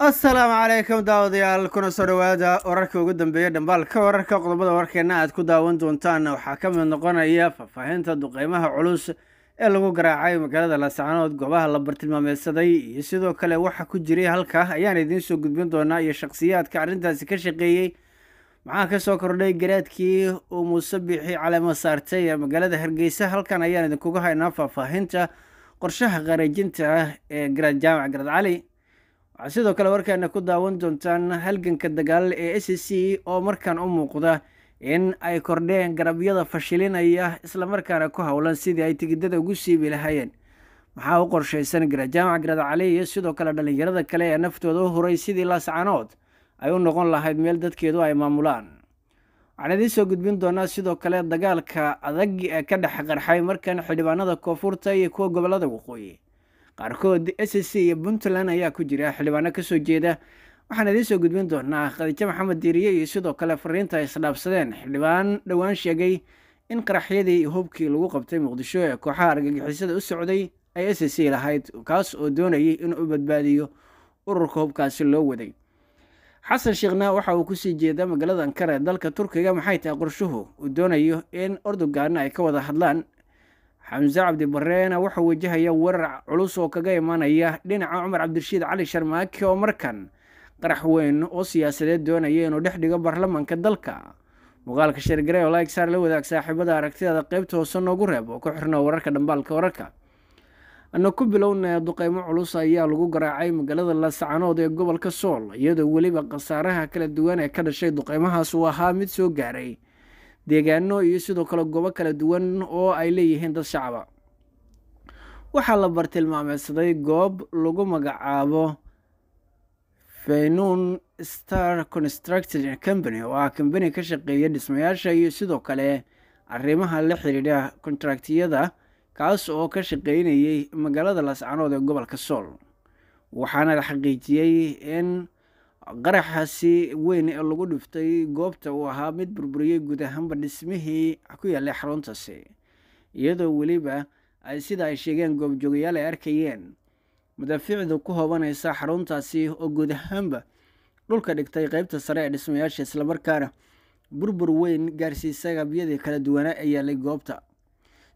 assalaamu calaykum daawadayaal kuna soo dhawaada wararka ugu dambeeya dhambaalka wararka qodobada warkeena aad ku daawan doontaan waxaa ka mid noqonaya faahfaahinta duqeymaha culus ee lagu garaacay magaalada laascaanood goobaha la bartilmaameedsaday iyo sidoo kale waxa ku jiray halka ayaan idiin soo gudbin doonaa iyo shakhsiyaadka arrintaasi ka shaqeeyey maxaa ka soo kordhay garaadkii uu muuse biixi caleema saartay ee magaalada hargeysa halkan ayaan idinkuga haynaa faahfaahinta qorshaha qaraajinta ah ee garaad jaamac garad cali waxaa sidoo kale warkaana ku daawan doontaan halganka dagaal ee s c oo markaan u muuqda in ay kordheen garabyada fashilinaya islamarkaana ku howlan sidii ay tigidada ugu siibi lahaayeen maxaa u qorshaysan garajaamac garad cali iyo sidoo kale dhallinyarada kale ee naftooda u huray sidii laascanood ay u noqon lahayd meel dadkeedu ay maamulaan waxaan idiin soo gudbin doonaa sidoo kale dagaalka adag ee ka dhex qarxay markan xildhibaanada koonfurta iyo kuwa gobollada waqooyi qaarkood s c iyo puntland ayaa ku jira xildhibaano kasoo jeeda waxaan idiin soo gudbin doonaa khadiijo maxamed diiriye iyo sidoo kale fariinta ay isdhaabsadeen xildhibaan dhowaan sheegay in qaraxyadii iyo hubkii lagu qabtay muqdisho ee kooxaha argagixisada u socday ay s c lahayd kaas oo doonayay inuu u badbaadiyo ururka hubkaasi loo waday xasan sheekhna waxa uu ku sii jeeda magaalada ankara dalka turkiga maxay tahay qorshuhu uu doonayo in ordogan ay ka wada hadlaan xamse cabdi bareena wuxuu wajahaya weerar culus oo kaga imanaya dhinaca cumar cabdirashiid cali sharmaaki oo markan qarax weyn oo siyaasadeed doonaya inuu dhex dhigo baarlamaanka dalka muqaalka sheergarey oo laiksaar la wadaag saaxiibada aragtidada qeybta hoose noogu reeb oo ku xirno wararka dhambaalka wararka ana ku bilownaya duqeymo culus ayaa lagu garaacay magaalada lasacanood ee gobolka sool iyadoo weliba khasaaraha kala duwan ee ka dhashay duqeymahaas uu ahaa mid soo gaaray deegaano iyo sidoo kale gobo kala duwan oo ay leeyihiin dad shacaba waxaa la bartilmaameysaday goob lagu magacaabo faynuun star constructed company oo ah kambani ka shaqeeya dhismayaasha iyo sidoo kale arrimaha la xidhiidha kontraktiyada kaas oo ka shaqeynayay magaalada laascanood ee gobolka sool waxaana la xaqiijiyey in qaraxaasi weyn ee lagu dhiftay goobta uu ahaa mid burburiyey guud ahaanba dhismihii ku yaallay xaruntaasi iyadoo weliba ay sida ay sheegeen goobjoogayaal ay arkayeen madaafiicda ku hoobanaysa xaruntaasi oo guud ahaanba dhulka dhigtay qeybta sare ee dhismayaasha islamarkaana burbur weyn gaarsiisa gabyadii kala duwanaa ee yaallay goobta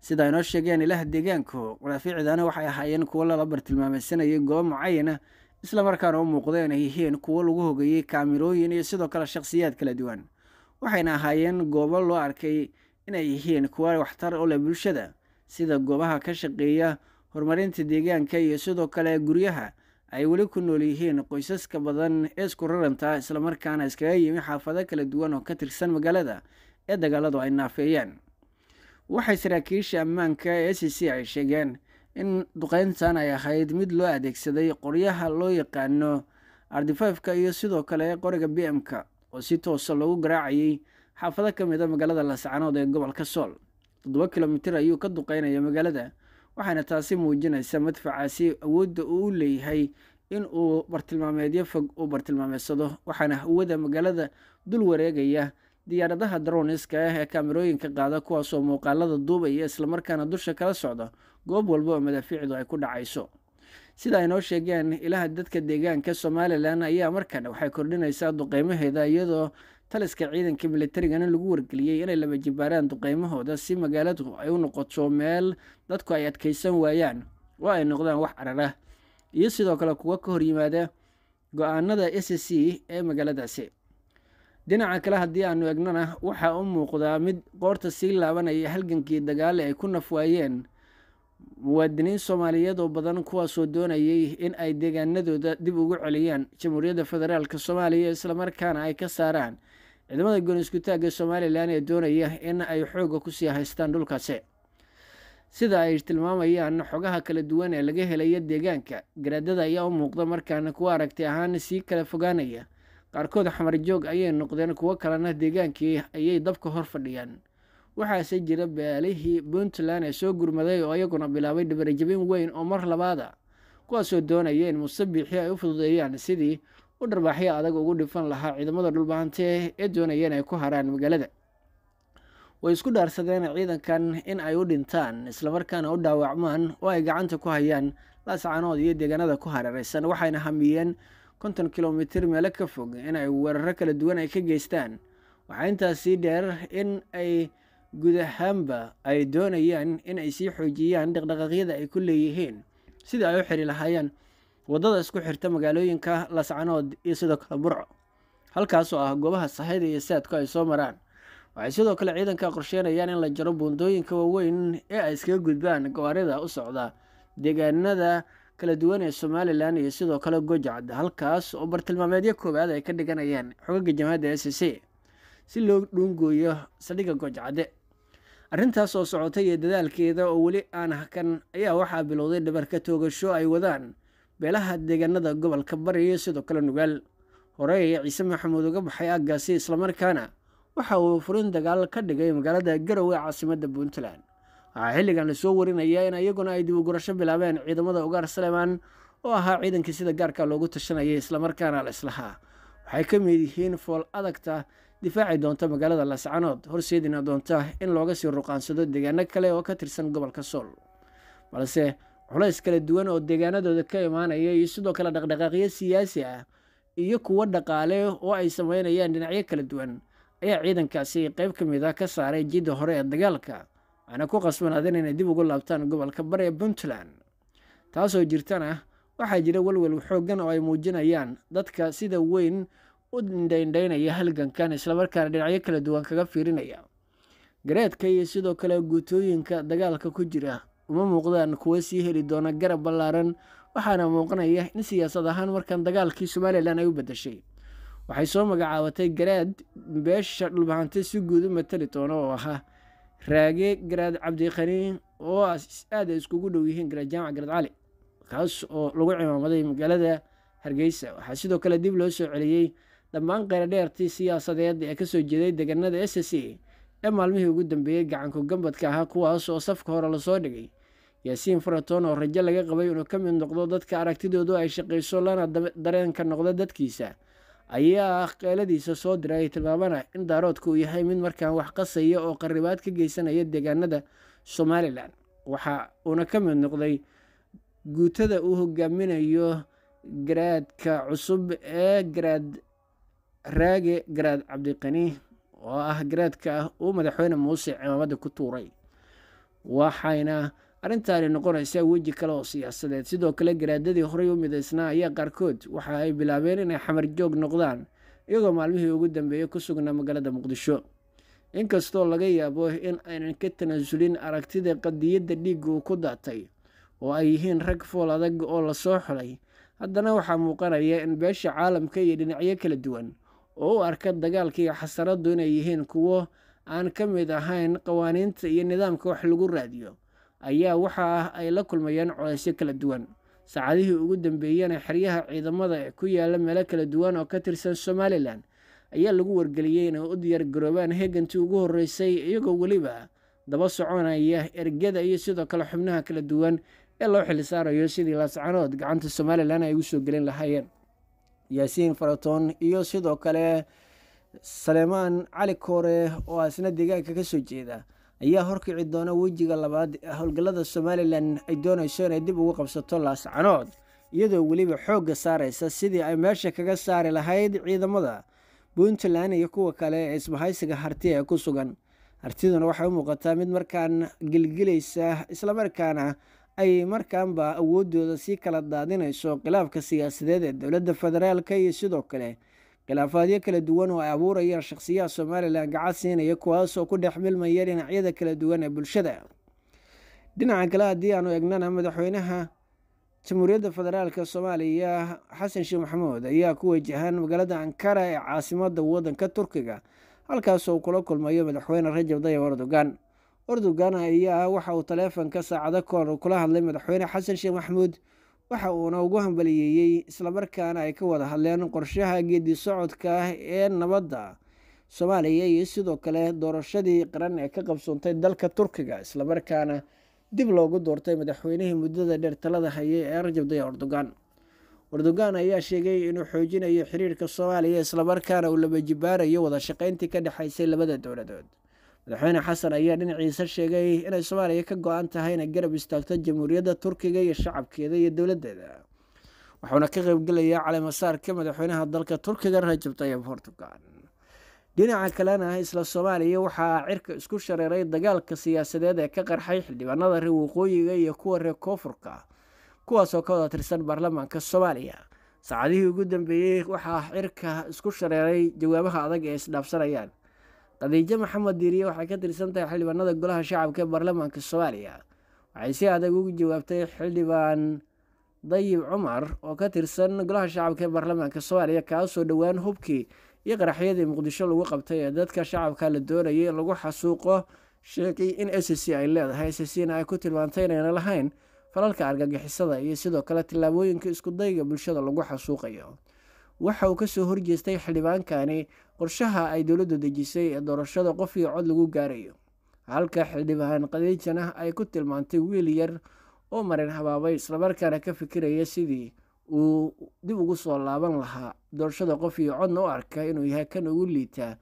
sida aynoo sheegeen ilaah deegaanku madaafiicdaana waxay ahaayeen kuwo lala bartilmaamaysanayay goobo mucayana isla markaana u muuqdeen inay yihiin kuwo lagu hogeeyey kaamirooyin iyo sidoo kale shakhsiyaad kala duwan waxayna ahaayeen goobo loo arkay inay yihiin kuwa waxtar u leh bulshada sida goobaha ka shaqeeya horumarinta deegaanka iyo sidoo kale guryaha ay weli ku nool yihiin qoysaska badan ee isku rarantaa islamarkaana iskaga yimi xaafado kala duwan oo ka tirsan magaalada ee dagaaladu ay naafeeyeen waxay saraakiisha ammaanka ee c c ay sheegeen in duqeyntan ay ahayd mid loo adeegsaday qoryaha loo yaqaano ardifafka iyo sidoo kale qoriga b m ka oo si toosa ah lagu garaacayay xaafado ka mid a ah magaalada lascanood ee gobolka sool toddoba kilomitir ayuu ka duqeynaya magaalada waxayna taasi muujinaysaa madfacaasi awoodda uu u leeyahay in uu bartilmaameedyo fog uu bartilmaameedsado waxaana hawada magaalada dul wareegaya diyaaradaha daroniska ah ee kaamarooyinka qaada kuwaasoo muuqaalada duubaya islamarkaana dusha kala socda goob walba oo madaafiicdu ay ku dhacayso sida aynoo sheegeen ilaha dadka deegaanka somalilan ayaa markan waxay kordhinaysaa duqeymaheeda iyadoo taliska ciidanka militarigana lagu wargeliyey inay laba jibaaraan duqeymahooda si magaaladu ay u noqoto meel dadku ay adkaysan waayaan oo ay noqdaan wax carara iyo sidoo kale kuwa ka hor yimaada go-aanada s c ee magaaladaasi dhinaca kale haddii aanu egnana waxaa u muuqdaa mid qoorta sii laabanaya halgankii dagaale ay ku naf waayeen muwaadiniin soomaaliyeed oo badan kuwaasoo doonayay in ay deegaanadooda dib ugu celiyaan jamhuuriyadda federaalk soomaaliya islamarkaana ay ka saaraan ciidamada gooni iskutaagga somalilan ee doonaya in ay xooga kusii haystaan dhulkaasi sida ay tilmaamayaan xogaha kala duwan ee laga helaya deegaanka garaadada ayaa u muuqda markaana kuwa aragti ahaan sii kala fogaanaya qaarkood xamar joog ayay noqdeen kuwo kalena deegaankii ayay dabka hor fadhiyaan waxaase jira baalihii puntland ee soo gurmaday oo iyaguna bilaabay dhabarajabin weyn oo mar labaada kuwaasoo doonaya in musabbixii ay u fududeeyaan sidii u dharbaaxyo adag ugu dhifan lahaa ciidamada dhulbahantee ee doonaya in ay ku haraan magaalada way isku dhaarsadeen ciidankan in ay u dhintaan islamarkaana u dhaawacmaan oo ay gacanta ku hayaan laascanood iyo deegaanada ku hareeraysan waxayna hamiyeen konton kilomitir meelo ka fog in ay weeraro kala duwan ay ka geystaan waxaa intaasii dheer in ay guud ahaanba ay doonayaan in ay sii xoojiyaan dhaqdhaqaaqyada ay ku leeyihiin sida ay u xiri lahaayeen waddada isku xirta magaalooyinka lascanood iyo sidoo kale burco halkaasoo ah goobaha sahayda iyo saadku ay soo maraan waxay sidoo kale ciidanka qorsheynayaan in la jaro buundooyinka waaweyn ee ay iskaga gudbaan gawaarida u socda deegaanada kala duwan ee somalilan iyo sidoo kale gojacd halkaas oo bartilmaameedyo koowaad ay ka dhiganayaan xogaga jamhadda s c si loo dhuungooyo saldhigga gojacde arrintaas oo socotay iyo dadaalkeeda oo weli aan hakan ayaa waxaa bilowday dhabarka toogasho ay wadaan beelaha deegaanada gobolka bari iyo sidoo kale nugaal horey ciise maxamuud uga baxay aggaasi islamarkaana waxa uu furin dagaal ka dhigay magaalada garow ee caasimadda puntland waxaa xilligan lasoo warinayaa in iyaguna ay dib ugurasho bilaabeen ciidamada ugaar salemaan oo ahaa ciidankii sida gaarka loogu tashanayay islamarkaana la islahaa waxay ka mid yihiin fool adagta difaaci doonta magaalada lascanood horseedina doonta in looga sii ruqaansado deegaano kale oo ka tirsan gobolka sool balse culays kala duwan oo deegaanadooda ka imaanaya iyo sidoo kale dhaqdhaqaaqyo siyaasi ah iyo kuwo dhaqaale oo ay sameynayaan dhinacyo kala duwan ayaa ciidankaasi qayb ka mid a ah ka saaray jidda hore ee dagaalka waxaana ku qasbanaadeen inay dib ugu laabtaan gobolka bari ee puntland taasoo jirtana waxaa jira welwel xooggan oo ay muujinayaan dadka sida weyn u indhaindhaynaya halgankan islamarkaana dhinacyo kala duwan kaga fiirinaya garaadka iyo sidoo kale guutooyinka dagaalka ku jira uma muuqdaan kuwo sii heli doona garab ballaaran waxaana muuqanaya in siyaasad ahaan markan dagaalkii somalilan ay u badashay waxay soo magacaabatay garaad beesha dhulbahanta si guud u matali doona oo ahaa raage garaad cabdiqani oo aada iskugu dhow yihiin garaad jaamac garaad cali kaas oo lagu cimaamaday magaalada hargeysa waxaa sidoo kale dib loo soo celiyey dhammaan qeeradheertii siyaasadeed ee kasoo jeeday deganada s s a ee maalmihii ugu dambeeyey gacanku gambadka ahaa kuwaas oo safka hore lasoo dhigay yaasiin faraton oo rajo laga qabay inuu ka mid noqdo dadka aragtidoodu ay shaqeyso lana dareenka noqda dadkiisa ayaa ah qeeladiisa soo diray tilmaamana in daaroodka uu yahay mid markaan wax qasaya oo qaribaad ka geysanaya deegaanada somalilan waxa uuna ka mid noqday guutada uu hogaaminayo garaadka cusub ee garaad raage garaad cabdiqani oo ah garaadka ah uu madaxweyne muuse cimaamada ku tuuray waxayna arrintaani noqonaysaa weji kale oo siyaasadeed sidoo kale garaadadii horey u midaysnaa ayaa qaarkood waxa ay bilaabeen inay xamar joog noqdaan iyagoo maalmihii ugu dambeeyey ku sugnaa magaalada muqdisho inkastoo laga yaabo in aynan ka tanaasulin aragtida qadiyadda dhiigga uu ku daatay oo ay yihiin rag fool adag oo lasoo xulay haddana waxaa muuqanaya in beesha caalamka iyo dhinacyo kala duwan oo u arka dagaalka iyo xasaradu inay yihiin kuwo aan ka mid ahayn qawaaniinta iyo nidaamka wax lagu raadiyo ayaa waxa ah ay la kulmayeen colaysyo kala duwan saacadihii ugu dambeeyena xeryaha ciidamada ee ku yaala meelo kala duwan oo ka tirsan somalilan ayaa lagu wargeliyey inay u diyaargaroobaan heegantii ugu horreysay iyagoo weliba daba soconaya ergada iyo sidoo kale xubnaha kala duwan ee loo xilsaarayo sidii laascanood gacanta somalilan ay ugu soo gelin lahaayeen yaasiin faraton iyo sidoo kale saleemaan cali koore oo asna deegaanka kasoo jeeda ayaa horkici doona wejiga labaad ee howlgallada somalilan ay doonayso inay dib ugu qabsato laascanood iyadoo weliba xoogga saaraysa sidii ay meesha kaga saari lahayd ciidamada puntland iyo kuwa kale ee isbahaysiga harti ee ku sugan hartiduna waxay u muuqataa mid markaan gilgilaysa islamarkaana ay markaanba awooddooda sii kala daadinayso khilaafka siyaasadeed ee dowladda federaalka iyo sidoo kale khilaafaadyo kala duwan oo ay abuurayaan shakhsiyaha somalilan gacan siinaya kuwaasoo ku dhex milmaya dhinacyada kala duwan ee bulshada dhinaca kale haddii aanu egnana madaxweynaha jamhuuriyadda federaalka soomaaliya xasan sheekh maxamuud ayaa ku wajahan magaalada ankara ee caasimada wadanka turkiga halkaas oo kula kulmayo madaxweyne rajab dayib erdogan ordugana ayaa ah waxa uu taleefanka saacado kahor kula hadlay madaxweyne xasan sheekh maxamuud waxa uuna ugu hambaliyeeyey islamarkaana ay ka wada hadleen qorshaha geedi socodka ah ee nabadda soomaaliya iyo sidoo kale doorashadii qaran ee ka qabsoontay dalka turkiga islamarkaana dib loogu doortay madaxweynihii muddada dheer talada hayay ee rajab daya erdogan erdogan ayaa sheegay inuu xoojinayo xiriirka soomaaliya islamarkaana uu labajibaarayo wada shaqeyntii ka dhexaysay labada dowladood madaxweyne xasan ayaa dhinaciisa sheegay inay soomaaliya ka go-an tahay inay garab istaagto jamhuuriyadda turkiga iyo shacabkeeda iyo dowladdeeda wuxuuna ka qaybgelayaa caleemasaarka madaxweynaha dalka turkiga rajab tayib hortugan dhinaca kalena isla soomaaliya waxaa cirka isku shareeray dagaalka siyaasadeed ee ka qarxay xildhibaanada reer waqooyiga iyo kuwa reer koonfurka kuwaasoo ka wada tirsan baarlamaanka soomaaliya saacadihii ugu dambeeyey waxaa cirka isku shareeray jawaabaha adag ee isdhaafsanayaan khadiijo maxamed diiriye waxay ka tirsan tahay xildhibaanada golaha shacabka ee baarlamaanka soomaaliya waxay si adag ugu jawaabtay xildhibaan dayib cumar oo ka tirsan golaha shacabka ee baarlamaanka soomaaliya kaasoo dhowaan hubkii iyo qaraxyadii muqdisho lagu qabtay ee dadka shacabka la doonayay in lagu xasuuqo sheegay in s c ay leedahay s c na ay ku tilmaantay inayna lahayn falalka argagixisada iyo sidoo kale tillaabooyinka iskudayga bulshada lagu xasuuqayo waxa uu kasoo horjeestay xildhibaankani qorshaha ay dowladdu dejisay ee doorashada qof cod lagu gaarayo halka xildhibaan qadiijana ay ku tilmaantay wiil yar oo marin habaabay islamarkaana ka fikiraya sidii uu dib ugu soo laaban lahaa doorashada qof codna u arka inuu yahay kan ugu liitaa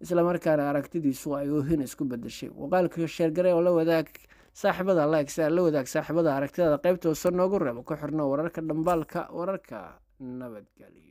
islamarkaana aragtidiisu ay oohin isku badashay waqaalka sheergare oo la wadaag saaxibada likes la wadaag saaxiibada aragtidada qaybta hoose noogu reebo ku xirno wararka dhambaalka wararka nabadgelyo